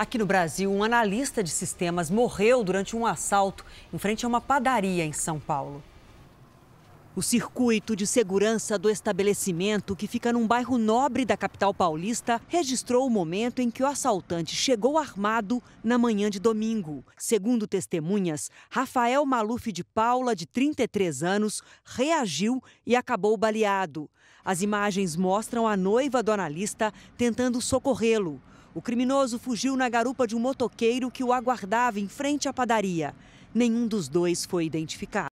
Aqui no Brasil, um analista de sistemas morreu durante um assalto em frente a uma padaria em São Paulo. O circuito de segurança do estabelecimento, que fica num bairro nobre da capital paulista, registrou o momento em que o assaltante chegou armado na manhã de domingo. Segundo testemunhas, Rafael Maluf de Paula, de 33 anos, reagiu e acabou baleado. As imagens mostram a noiva do analista tentando socorrê-lo. O criminoso fugiu na garupa de um motoqueiro que o aguardava em frente à padaria. Nenhum dos dois foi identificado.